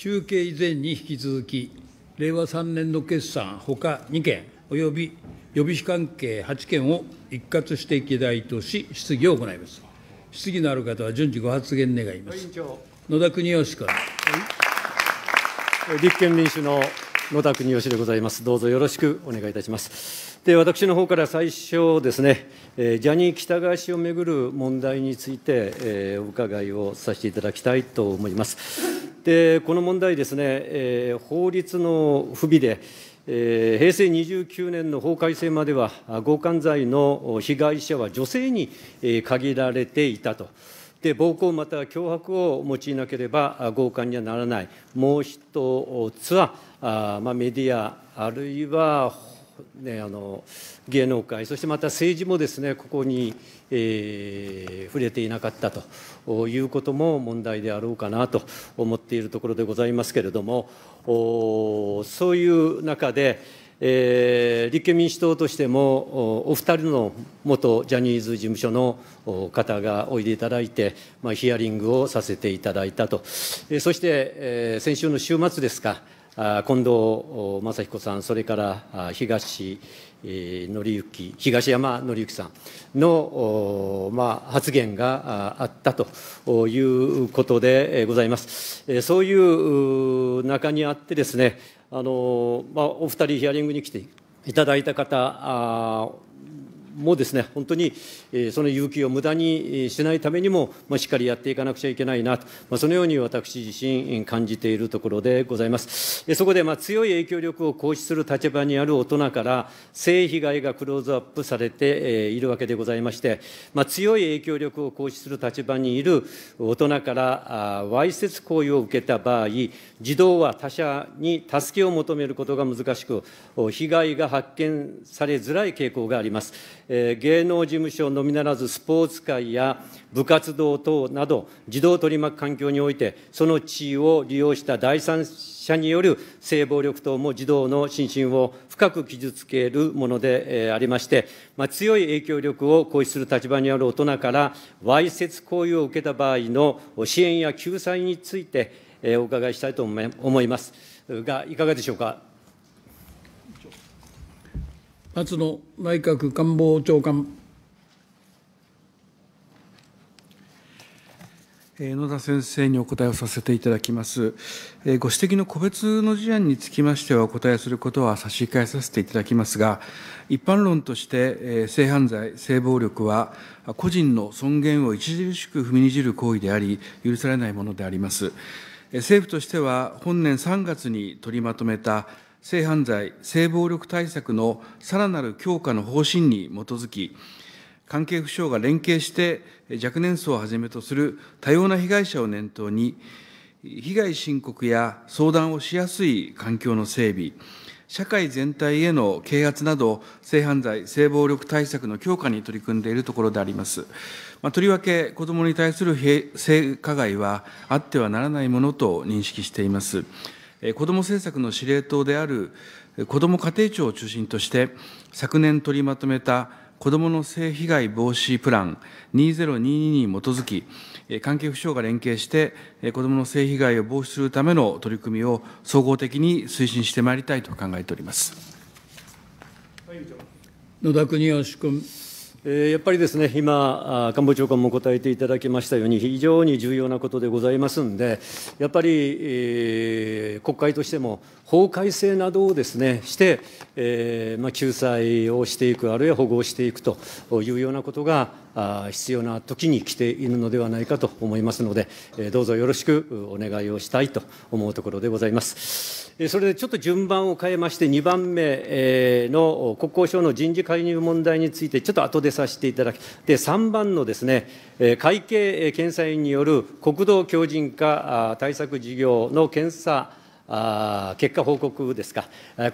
中継以前に引き続き、令和3年度決算ほか2件、および予備費関係8件を一括して議題とし、質疑を行います。質疑のある方は順次ご発言願います。野田国義君。立憲民主の野田国義でございます。どうぞよろしくお願いいたします。で、私の方から最初ですね、えー、ジャニー喜多川氏をめぐる問題について、えー、お伺いをさせていただきたいと思います。でこの問題ですね、えー、法律の不備で、えー、平成29年の法改正までは、強姦罪の被害者は女性に限られていたと。で暴行または脅迫を用いなければ強姦にはならない、もう一つは、あまあ、メディア、あるいはね、あの芸能界そしてまた政治もですねここに、えー、触れていなかったということも問題であろうかなと思っているところでございますけれどもそういう中で、えー、立憲民主党としてもお二人の元ジャニーズ事務所の方がおいでいただいて、まあ、ヒアリングをさせていただいたと、えー、そして、えー、先週の週末ですか近藤正彦さん、それから東紀之、東山紀之さんの、まあ、発言があったということでございます。そういう中にあってですね、あのまあ、お二人ヒアリングに来ていただいた方、もですね、本当にその勇気を無駄にしないためにも、しっかりやっていかなくちゃいけないなと、そのように私自身感じているところでございます。そこで、ま強い影響力を行使する立場にある大人から、性被害がクローズアップされているわけでございまして、ま強い影響力を行使する立場にいる大人から、わいせつ行為を受けた場合、児童は他者に助けを求めることが難しく、被害が発見されづらい傾向があります。え芸能事務所のみならずスポーツ界や部活動等など児童取り巻く環境においてその地位を利用した第三者による性暴力等も児童の心身を深く傷つけるもので、えありまして、まあ、強い影響力を行使する立場にある大人からわいせつ行為を受けた場合の支援や救済について、えお伺いしたいと思いますがいかがでしょうか。松野内閣官房長官。野田先生にお答えをさせていただきます。ご指摘の個別の事案につきましては、お答えすることは差し控えさせていただきますが、一般論として、性犯罪、性暴力は、個人の尊厳を著しく踏みにじる行為であり、許されないものであります。政府としては、本年3月に取りまとめた性犯罪、性暴力対策のさらなる強化の方針に基づき、関係府省が連携して若年層をはじめとする多様な被害者を念頭に、被害申告や相談をしやすい環境の整備、社会全体への啓発など、性犯罪、性暴力対策の強化に取り組んでいるところであります。まあ、とりわけ、子どもに対する性加害はあってはならないものと認識しています。子ども政策の司令塔であるこども家庭庁を中心として、昨年取りまとめた子どもの性被害防止プラン2022に基づき、関係府省が連携して、子どもの性被害を防止するための取り組みを総合的に推進してまいりたいと考えております。野田邦義君。やっぱりですね、今、官房長官も答えていただきましたように、非常に重要なことでございますんで、やっぱり、えー、国会としても、法改正などをですね、して、えー、まあ、救済をしていく、あるいは保護していくというようなことが必要な時に来ているのではないかと思いますので、どうぞよろしくお願いをしたいと思うところでございます。それでちょっと順番を変えまして、2番目の国交省の人事介入問題について、ちょっと後でさせていただき、で3番のですね、会計検査院による国土強靭化対策事業の検査結果報告ですか、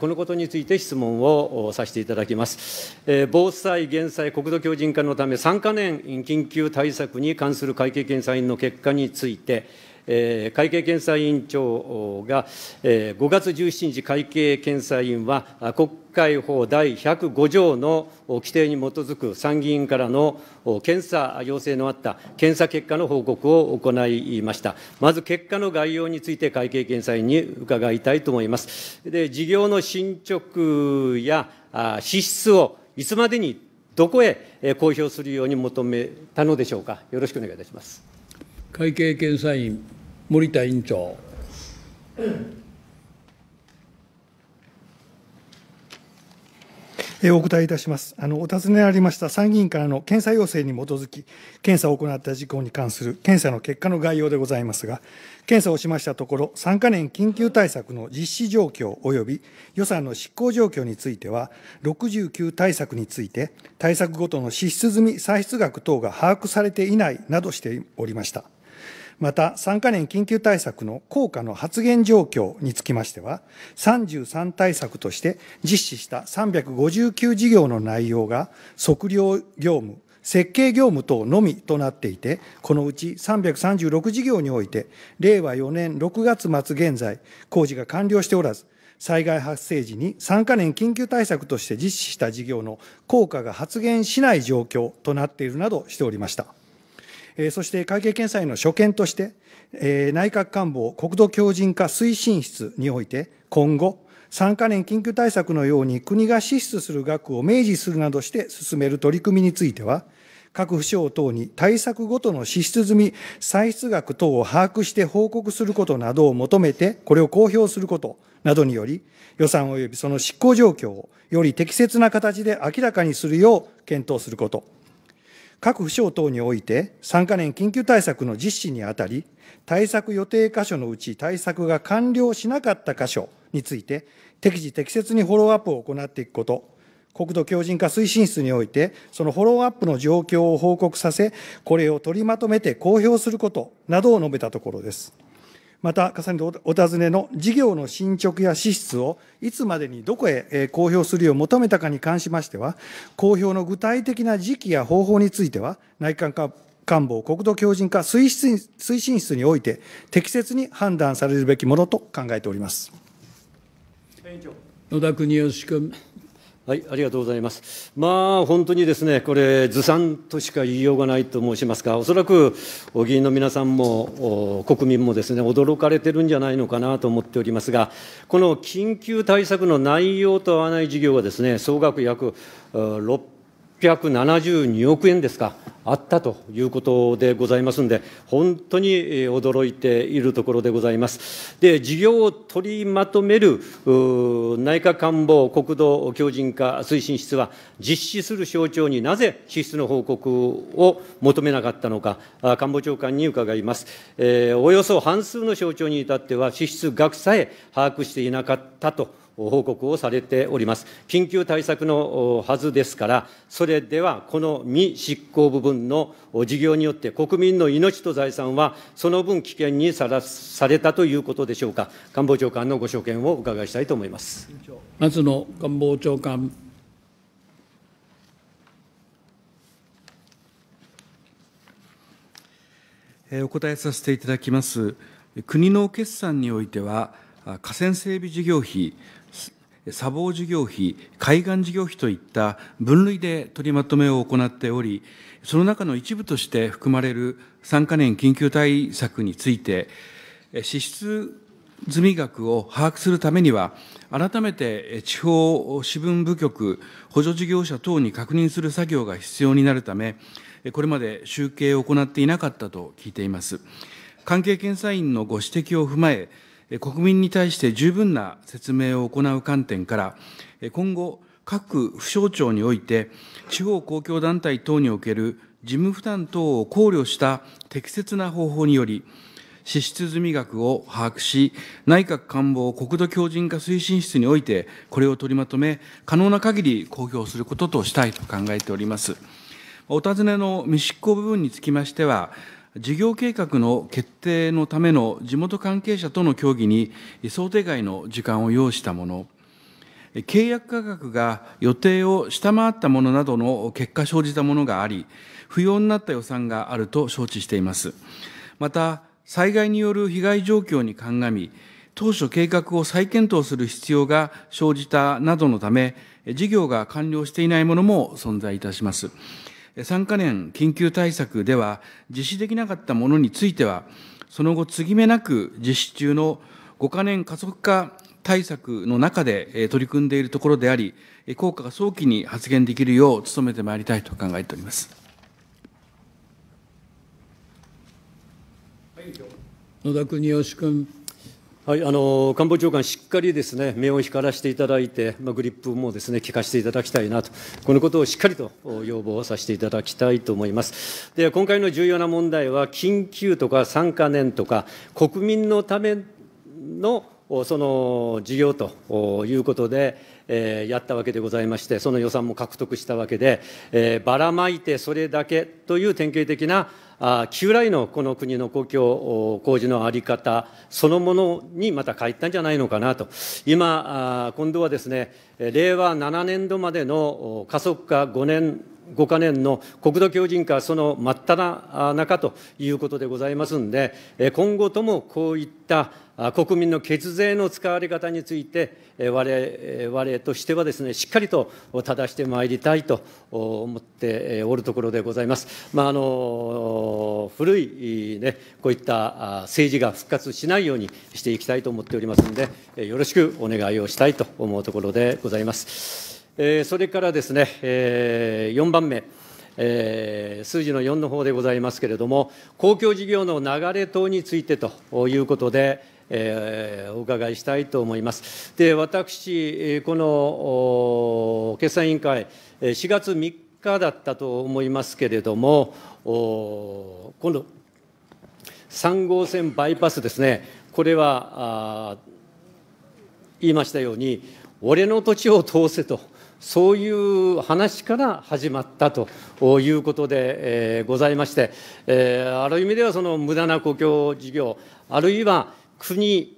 このことについて質問をさせていただきます。防災・減災・国土強靭化のため、3か年緊急対策に関する会計検査院の結果について、えー、会計検査院長が、えー、5月17日、会計検査院は、国会法第105条の規定に基づく参議院からの検査要請のあった検査結果の報告を行いました。まず結果の概要について会計検査院に伺いたいと思います。で、事業の進捗や支出をいつまでにどこへ公表するように求めたのでしょうか。よろしくお願いいたします。会計検査院森田委員長。お答えいたします。あの、お尋ねありました参議院からの検査要請に基づき、検査を行った事項に関する検査の結果の概要でございますが、検査をしましたところ、3か年緊急対策の実施状況及び予算の執行状況については、69対策について、対策ごとの支出済み歳出額等が把握されていないなどしておりました。また、3カ年緊急対策の効果の発現状況につきましては、33対策として実施した359事業の内容が、測量業務、設計業務等のみとなっていて、このうち336事業において、令和4年6月末現在、工事が完了しておらず、災害発生時に3カ年緊急対策として実施した事業の効果が発現しない状況となっているなどしておりました。えー、そして会計検査院の所見として、えー、内閣官房国土強靭化推進室において、今後、3カ年緊急対策のように国が支出する額を明示するなどして進める取り組みについては、各府省等に対策ごとの支出済み歳出額等を把握して報告することなどを求めて、これを公表することなどにより、予算及びその執行状況をより適切な形で明らかにするよう検討すること。各府省等において、3か年緊急対策の実施にあたり、対策予定箇所のうち対策が完了しなかった箇所について、適時適切にフォローアップを行っていくこと、国土強靭化推進室において、そのフォローアップの状況を報告させ、これを取りまとめて公表することなどを述べたところです。また重ねてお尋ねの事業の進捗や支出をいつまでにどこへ公表するよう求めたかに関しましては、公表の具体的な時期や方法については、内閣官房国土強靭化推進室において、適切に判断されるべきものと考えております。委員長野田国義君。はい、ありがとうございます。まあ、本当にですね、これ、ずさんとしか言いようがないと申しますか、おそらく、議員の皆さんも、国民もですね、驚かれてるんじゃないのかなと思っておりますが、この緊急対策の内容と合わない事業はですね、総額約600 672億円ですか、あったということでございますんで、本当に驚いているところでございます。で、事業を取りまとめる内閣官房国土強靭化推進室は、実施する省庁になぜ支出の報告を求めなかったのか、官房長官に伺います。えー、およそ半数の省庁に至っては、支出額さえ把握していなかったと。報告をされております。緊急対策のはずですから、それではこの未執行部分の事業によって国民の命と財産はその分危険にさらされたということでしょうか。官房長官のご所見をお伺いしたいと思います。松野官房長官。お答えさせていただきます。国の決算においては、河川整備事業費、砂防事業費、海岸事業費といった分類で取りまとめを行っており、その中の一部として含まれる3か年緊急対策について、支出済み額を把握するためには、改めて地方支分部局、補助事業者等に確認する作業が必要になるため、これまで集計を行っていなかったと聞いています。関係検査員のご指摘を踏まえ、国民に対して十分な説明を行う観点から、今後、各府省庁において、地方公共団体等における事務負担等を考慮した適切な方法により、支出済み額を把握し、内閣官房国土強靭化推進室において、これを取りまとめ、可能な限り公表することとしたいと考えております。お尋ねの未執行部分につきましては、事業計画の決定のための地元関係者との協議に想定外の時間を要したもの、契約価格が予定を下回ったものなどの結果生じたものがあり、不要になった予算があると承知しています。また、災害による被害状況に鑑み、当初計画を再検討する必要が生じたなどのため、事業が完了していないものも存在いたします。3か年緊急対策では、実施できなかったものについては、その後、継ぎ目なく実施中の5か年加速化対策の中で取り組んでいるところであり、効果が早期に発現できるよう努めてまいりたいと考えております。野田邦義君。はい、あの官房長官、しっかりですね目を光らせていただいて、まあ、グリップもですね聞かせていただきたいなと、このことをしっかりと要望させていただきたいと思います。で今回の重要な問題は、緊急とか3か年とか、国民のためのその事業ということで、えー、やったわけでございまして、その予算も獲得したわけで、えー、ばらまいてそれだけという典型的な旧来のこの国の公共工事の在り方そのものにまた帰ったんじゃないのかなと、今、今度はですね、令和7年度までの加速化5年5か年の国土強靭化、その真っただ中ということでございますんで、今後ともこういった国民の血税の使われ方について、我々としてはですね、しっかりと正してまいりたいと思っておるところでございます。まあ、あの古い、ね、こういった政治が復活しないようにしていきたいと思っておりますので、よろしくお願いをしたいと思うところでございます。それからですね、4番目。えー、数字の4の方でございますけれども、公共事業の流れ等についてということで、えー、お伺いしたいと思います。で、私、この決算委員会、4月3日だったと思いますけれども、今度、3号線バイパスですね、これは言いましたように、俺の土地を通せと。そういう話から始まったということで、えー、ございまして、えー、ある意味ではその無駄な公共事業、あるいは国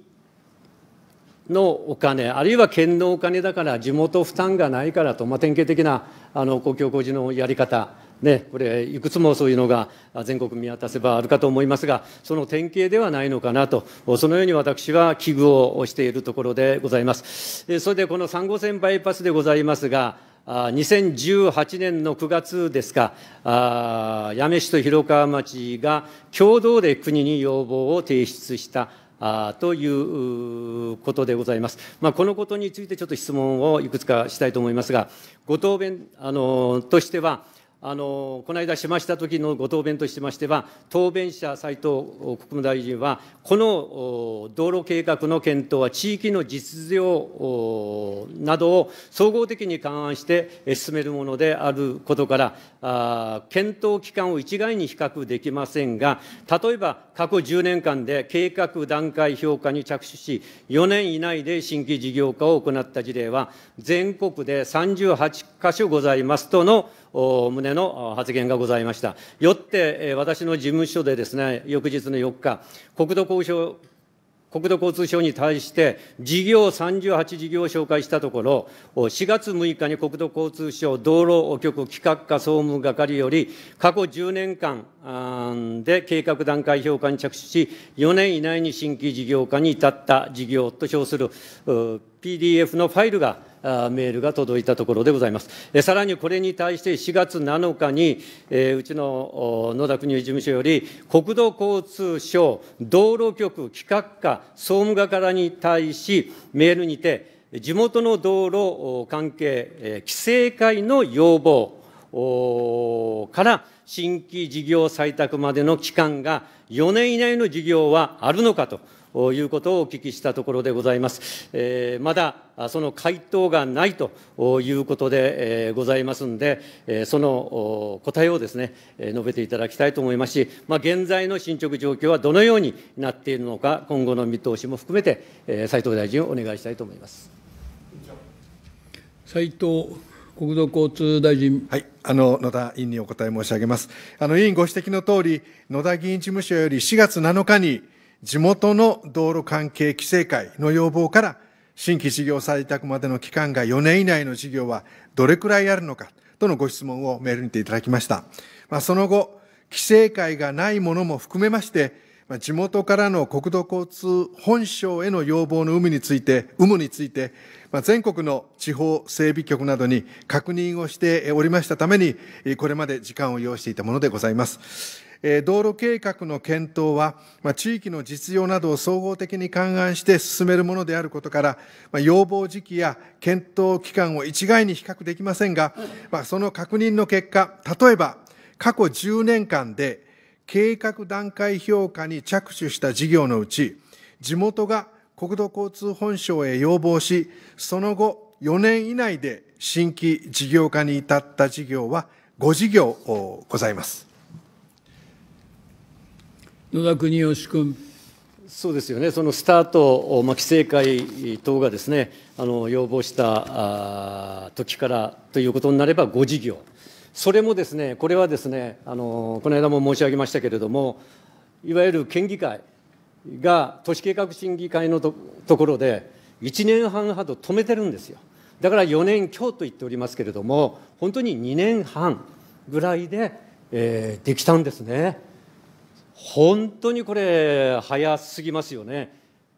のお金、あるいは県のお金だから、地元負担がないからと、まあ、典型的なあの公共工事のやり方、ね、これ、いくつもそういうのが全国見渡せばあるかと思いますが、その典型ではないのかなと、そのように私は危惧をしているところでございます。それでこの3号線バイパスでございますが、2018年の9月ですか、八女市と広川町が共同で国に要望を提出したあということでございます。まあ、このことについてちょっと質問をいくつかしたいと思いますが、ご答弁あのとしては、あのこの間しました時のご答弁としましては、答弁者、斉藤国務大臣は、この道路計画の検討は地域の実情などを総合的に勘案して進めるものであることから、あ検討期間を一概に比較できませんが、例えば過去10年間で計画段階評価に着手し、4年以内で新規事業化を行った事例は、全国で38箇所ございますとの旨の発言がございました。よって、私の事務所でですね、翌日の4日、国土交渉国土交通省に対して事業38事業を紹介したところ、4月6日に国土交通省道路局企画課総務係より、過去10年間で計画段階評価に着手し、4年以内に新規事業化に至った事業と称する PDF のファイルがメールが届いたところでございます。さらにこれに対して4月7日に、えうちの野田国事務所より、国土交通省道路局企画課総務課からに対し、メールにて、地元の道路関係、え規制会の要望から新規事業採択までの期間が4年以内の事業はあるのかと。ということをお聞きしたところでございます。えー、まだその回答がないということで、えー、ございますんで、えその答えをですね、述べていただきたいと思いますし、まあ、現在の進捗状況はどのようになっているのか、今後の見通しも含めて、えー、斉藤大臣をお願いしたいと思います。斉藤国土交通大臣。はい、あの野田委員にお答え申し上げます。あの委員ご指摘の通り、野田議員事務所より4月7日に。地元の道路関係規制会の要望から、新規事業採択までの期間が4年以内の事業はどれくらいあるのかとのご質問をメールにていただきました。まあ、その後、規制会がないものも含めまして、地元からの国土交通本省への要望の有無について、有無について、全国の地方整備局などに確認をしておりましたために、これまで時間を要していたものでございます。え道路計画の検討は、ま地域の実用などを総合的に勘案して進めるものであることから、ま要望時期や検討期間を一概に比較できませんが、まその確認の結果、例えば過去10年間で計画段階評価に着手した事業のうち、地元が国土交通本省へ要望し、その後4年以内で新規事業化に至った事業は5事業ございます。野田邦義君。そうですよね、そのスタート、まあ、規制会等がですね、あの要望した時からということになれば5事業、それもですね、これはですね、あのこの間も申し上げましたけれども、いわゆる県議会が都市計画審議会のとところで、1年半ほど止めてるんですよ。だから4年強と言っておりますけれども、本当に2年半ぐらいで、えー、できたんですね。本当にこれ、早すぎますよね。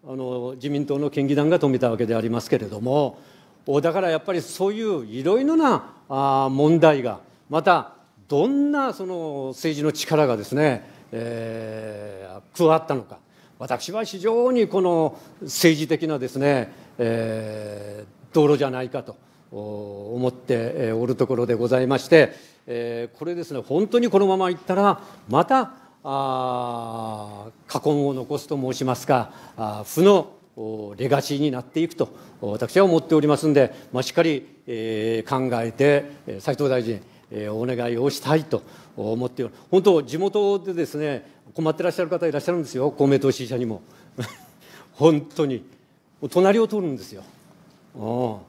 あの自民党の県議団が止めたわけでありますけれども、だからやっぱりそういういろいろな問題が、またどんなその政治の力がですね、えー、加わったのか、私は非常にこの政治的なですね、えー、道路じゃないかと思っておるところでございまして、えー、これですね、本当にこのままいったら、またあ禍根を残すと申しますかあ負のレガシーになっていくと私は思っておりますんで、まあ、しっかり、え考えて斉藤大臣、えお願いをしたいと思って本当地元でですね困ってらっしゃる方いらっしゃるんですよ公明党支持者にも 本当に隣を通るんですよ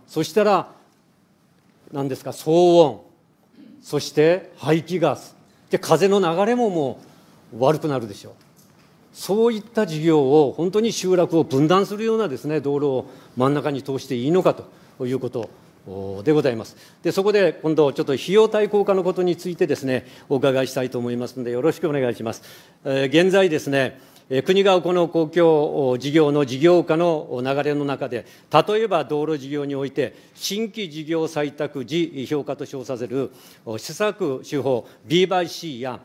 そしたら何ですか騒音そして排気ガスで風の流れももう悪くなるでしょう。そういった事業を本当に集落を分断するようなですね道路を真ん中に通していいのかということでございます。でそこで今度ちょっと費用対効果のことについてですねお伺いしたいと思いますのでよろしくお願いします。えー、現在ですね国がこの公共事業の事業化の流れの中で、例えば道路事業において、新規事業採択時評価と称させる施策手法 by C や、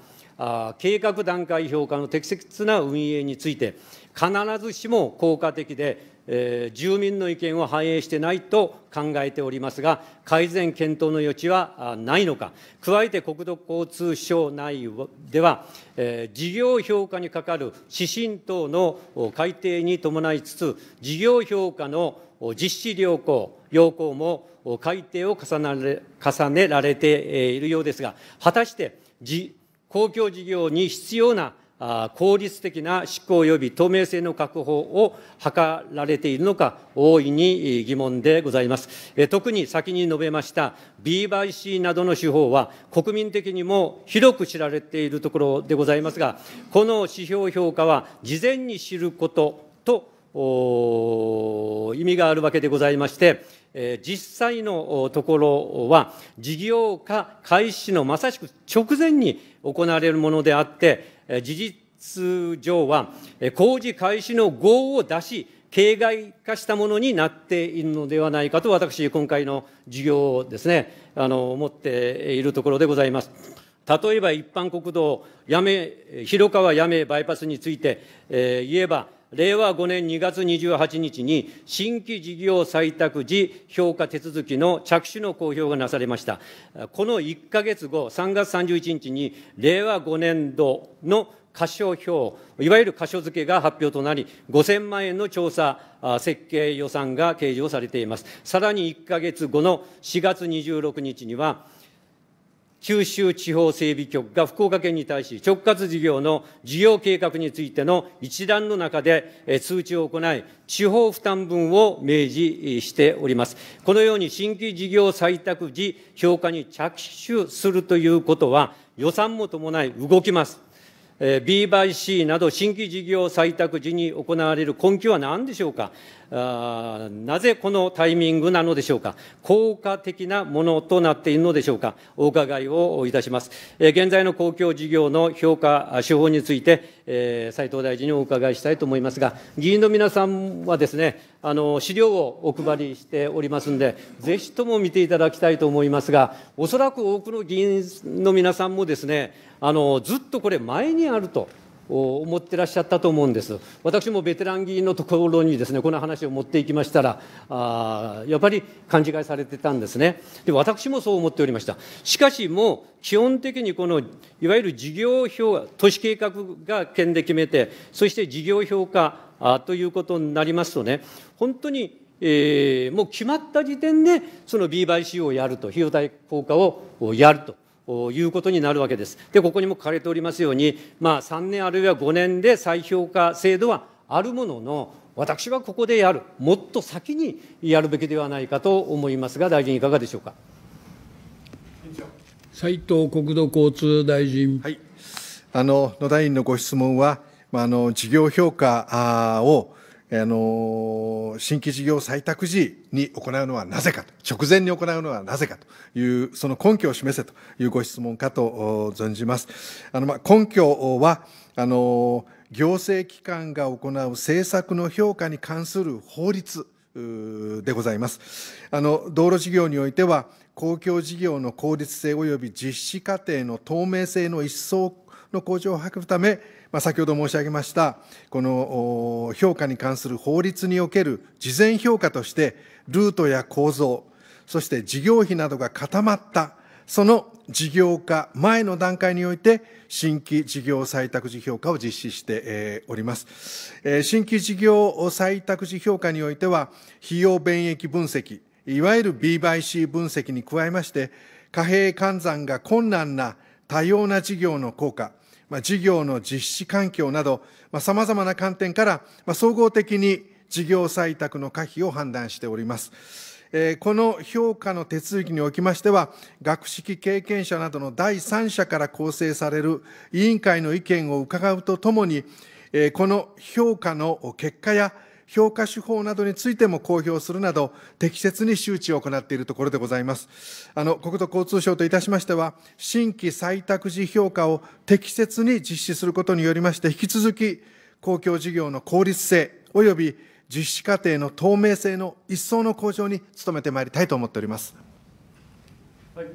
計画段階評価の適切な運営について、必ずしも効果的で、えー、住民の意見を反映してないと考えておりますが、改善検討の余地はないのか、加えて国土交通省内では、えー、事業評価にかかる指針等の改定に伴いつつ、事業評価の実施要項要項も改定を重ね重ねられているようですが、果たして公共事業に必要な効率的な執行及び透明性の確保を図られているのか、大いに疑問でございます。特に先に述べました B y c などの手法は、国民的にも広く知られているところでございますが、この指標評価は、事前に知ることと意味があるわけでございまして、実際のところは、事業化開始のまさしく直前に行われるものであって、事実上は工事開始の号を出し、形骸化したものになっているのではないかと、私、今回の事業をですね、あの、思っているところでございます。例えば一般国道、やめ、広川八女バイパスについて、えー、言えば、令和5年2月28日に、新規事業採択時評価手続きの着手の公表がなされました。この1か月後、3月31日に、令和5年度の箇所表、いわゆる箇所付けが発表となり、5000万円の調査設計予算が計上されています。さらに1か月後の4月26日には、九州地方整備局が福岡県に対し、直轄事業の事業計画についての一覧の中で通知を行い、地方負担分を明示しております。このように新規事業採択時、評価に着手するということは、予算も伴い動きます。B by C など新規事業採択時に行われる根拠は何でしょうか。あなぜこのタイミングなのでしょうか、効果的なものとなっているのでしょうか、お伺いをいたします。え現在の公共事業の評価手法について、え斉藤大臣にお伺いしたいと思いますが、議員の皆さんはですね、あの資料をお配りしておりますんで、ぜひとも見ていただきたいと思いますが、おそらく多くの議員の皆さんもですね、あのずっとこれ、前にあると。思ってらっしゃったと思うんです。私もベテラン議員のところにですね、この話を持っていきましたら、あやっぱり勘違いされてたんですね。で、私もそう思っておりました。しかしもう、基本的にこの、いわゆる事業評価、都市計画が県で決めて、そして事業評価あということになりますとね、本当にえー、もう決まった時点で、その B 買 C をやると、費用対効果をやると。いうことになるわけです。で、ここにも書かれておりますように、まあ、3年あるいは5年で再評価制度はあるものの、私はここでやる、もっと先にやるべきではないかと思いますが、大臣、いかがでしょうか。斉藤国土交通大臣。はい、あの野田委員のご質問は、まあ、あの事業評価をあの新規事業採択時に行うのはなぜかと、直前に行うのはなぜかという、その根拠を示せというご質問かと存じます。あの、まあ、根拠は、あの行政機関が行う政策の評価に関する法律でございます。あの、道路事業においては、公共事業の効率性及び実施過程の透明性の一層の向上を図るため、まあ、先ほど申し上げました、この評価に関する法律における事前評価として、ルートや構造、そして事業費などが固まった、その事業化前の段階において、新規事業採択時評価を実施しております。新規事業採択時評価においては、費用便益分析、いわゆる B by C 分析に加えまして、貨幣換算が困難な多様な事業の効果、まあ、事業の実施環境など、さまざ、まな観点から、まあ、総合的に事業採択の可否を判断しております。えー、この評価の手続きにおきましては、学識経験者などの第三者から構成される委員会の意見を伺うとともに、えー、この評価の結果や、評価手法などについても公表するなど、適切に周知を行っているところでございます。あの、国土交通省といたしましては、新規採択時評価を適切に実施することによりまして、引き続き、公共事業の効率性及び実施過程の透明性の一層の向上に努めてまいりたいと思っております。はい、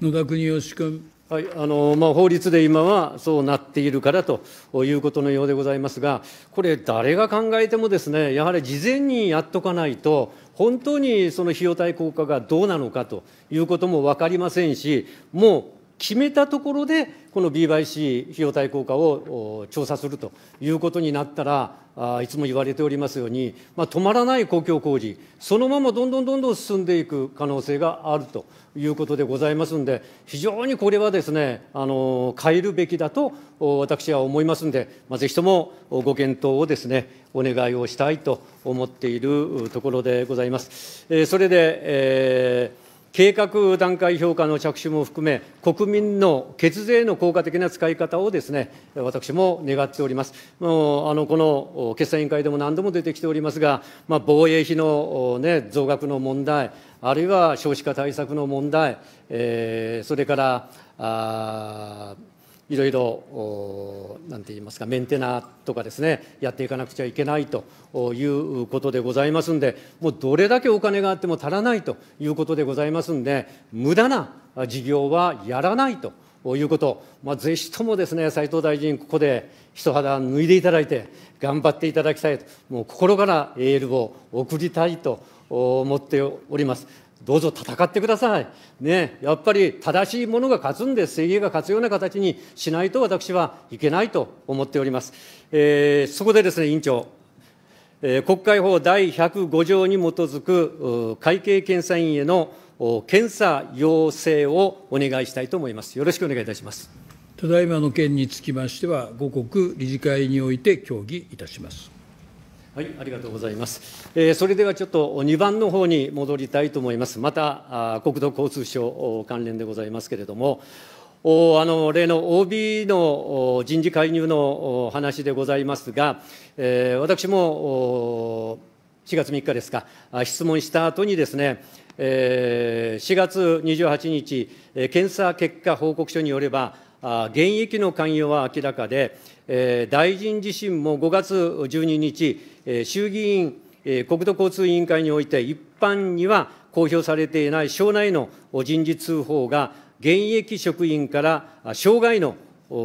野田国義君。はいあのまあ、法律で今はそうなっているからということのようでございますが、これ、誰が考えてもですね、やはり事前にやっとかないと、本当にその費用対効果がどうなのかということも分かりませんし、もう決めたところで、この BYC 費用対効果を調査するということになったら、いつも言われておりますように、まあ、止まらない公共工事、そのままどんどんどんどん進んでいく可能性があるということでございますんで、非常にこれはですね、あの変えるべきだと私は思いますんで、まあ、ぜひともご検討をですね、お願いをしたいと思っているところでございます。えー、それで、えー計画段階評価の着手も含め、国民の血税の効果的な使い方をですね、私も願っております。もうあのこの決算委員会でも何度も出てきておりますが、まあ、防衛費の、ね、増額の問題、あるいは少子化対策の問題、えー、それから、あいろいろ、なんて言いますか、メンテナーとかですね、やっていかなくちゃいけないということでございますんで、もうどれだけお金があっても足らないということでございますんで、無駄な事業はやらないと。いうこと、まあ、ぜひともですね、斉藤大臣、ここで人肌脱いでいただいて、頑張っていただきたいと、もう心からエールを送りたいと思っております。どうぞ戦ってください。ね、やっぱり正しいものが勝つんです。正義が勝つような形にしないと私はいけないと思っております。えー、そこでですね、委員長、え国会法第105条に基づく会計検査院への検査要請をお願いしたいと思います。よろしくお願いいたします。ただいまの件につきましては、五刻理事会において協議いたします。はい、ありがとうございます。えー、それではちょっと2番の方に戻りたいと思います。また国土交通省関連でございますけれども、おあの例の OB の人事介入の話でございますが、えー、私も4月3日ですか、質問した後にですね、えー、4月28日、検査結果報告書によれば、現役の関与は明らかで、大臣自身も5月12日、衆議院国土交通委員会において、一般には公表されていない省内の人事通報が、現役職員から障害のメ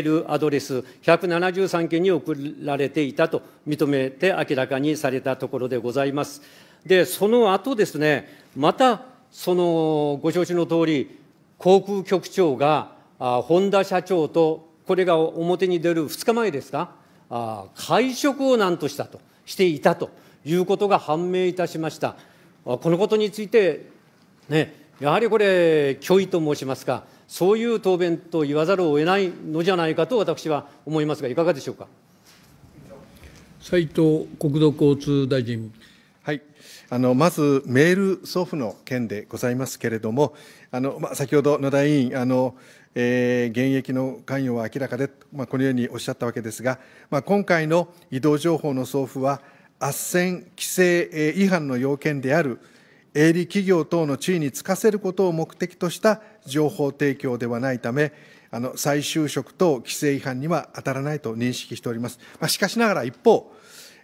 ールアドレス173件に送られていたと認めて明らかにされたところでございます。で、その後ですね、またそのご承知のとおり、航空局長が本田社長とこれが表に出る2日前ですか、あ会食をなんとしたと、していたということが判明いたしました。このことについて、ね、やはりこれ、虚偽と申しますか、そういう答弁と言わざるを得ないのじゃないかと私は思いますが、いかがでしょうか。斉藤国土交通大臣。はい、あのまずメール送付の件でございますけれども、あのまあ、先ほど野田委員あの、えー、現役の関与は明らかで、まあ、このようにおっしゃったわけですが、まあ、今回の移動情報の送付は、斡旋規制違反の要件である営利企業等の地位につかせることを目的とした情報提供ではないため、あの再就職等規制違反には当たらないと認識しております。まあ、しかしながら一方、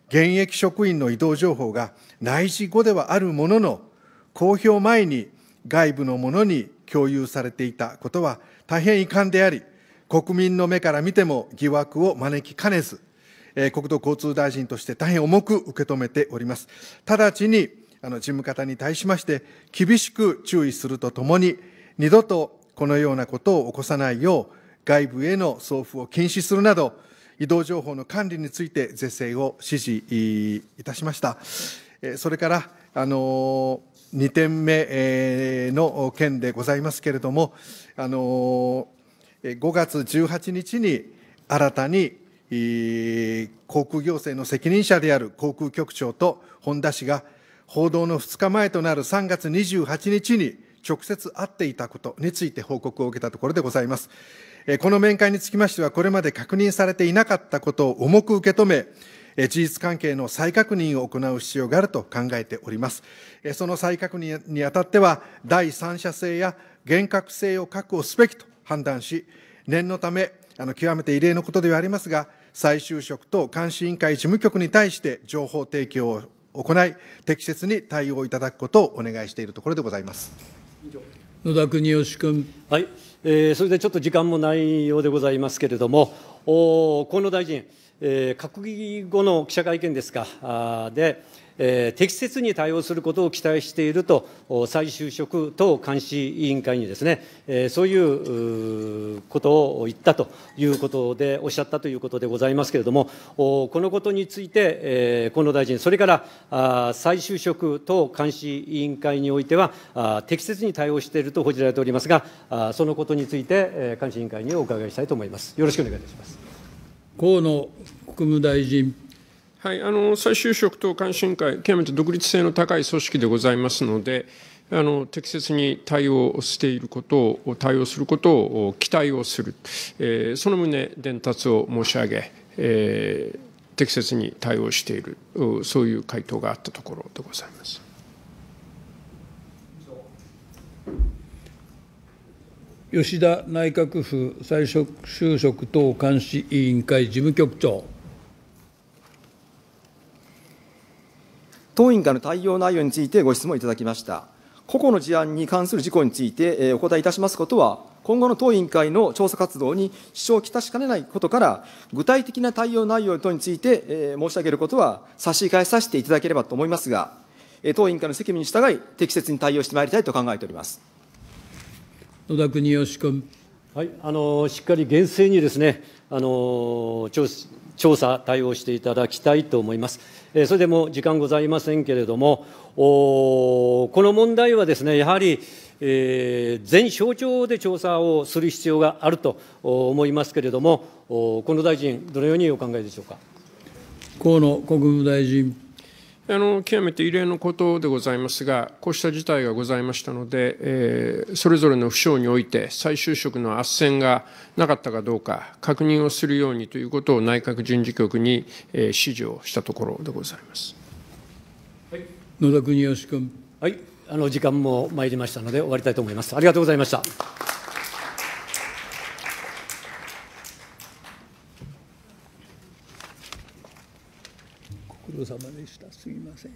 現役職員の移動情報が内示後ではあるものの、公表前に外部の者に共有されていたことは、大変遺憾であり、国民の目から見ても疑惑を招きかねず、え国土交通大臣として大変重く受け止めております。直ちにあの事務方に対しまして、厳しく注意するとともに、二度とこのようなことを起こさないよう、外部への送付を禁止するなど、移動情報の管理について是正を指示いたしました。それから、あのー2点目の件でございますけれども、あの5月18日に新たに航空行政の責任者である航空局長と本田氏が、報道の2日前となる3月28日に直接会っていたことについて報告を受けたところでございます。この面会につきましては、これまで確認されていなかったことを重く受け止め、事実関係の再確認を行う必要があると考えております。その再確認にあたっては、第三者性や厳格性を確保すべきと判断し、念のため、あの極めて異例のことではありますが、再就職等監視委員会事務局に対して情報提供を行い、適切に対応いただくことをお願いしているところでございます。野田国義君。はい、えー、それでちょっと時間もないようでございますけれども、河野大臣。えー、閣議後の記者会見ですか、で、えー、適切に対応することを期待していると、再就職等監視委員会にですね、えー、そういうことを言ったということで、おっしゃったということでございますけれども、このことについて、えー、河野大臣、それからあ再就職等監視委員会においては、あ適切に対応していると報じられておりますが、あそのことについて、えー、監視委員会にお伺いしたいと思います。よろしくお願いいたします。河野務大臣。はい、あの再就職等監視委員会、極めて独立性の高い組織でございますので、あの適切に対応していることを、対応することを期待をする、えー、その旨、伝達を申し上げ、えー、適切に対応している、そういう回答があったところでございます。吉田内閣府再就職等監視委員会事務局長。当委員会の対応内容についてご質問いただきました。個々の事案に関する事項についてお答えいたしますことは、今後の当委員会の調査活動に支障をきたしかねないことから、具体的な対応内容等について申し上げることは差し控えさせていただければと思いますが、当委員会の責務に従い、適切に対応してまいりたいと考えております野田国義君。はい、あのしっかり厳正にですねあの調調査、対応していただきたいと思います。えそれでも時間ございませんけれども、この問題はですね、やはり、えー、全省庁で調査をする必要があると思いますけれども、河野大臣、どのようにお考えでしょうか。河野国務大臣。あの極めて異例のことでございますが、こうした事態がございましたので、えー、それぞれの府省において、再就職の斡旋がなかったかどうか、確認をするようにということを内閣人事局に、えー、指示をしたところでございます、はい、野田国義君。はいあの時間も参りましたので終わりたいと思います。ありがとうございました。ご苦労様でしたすみません。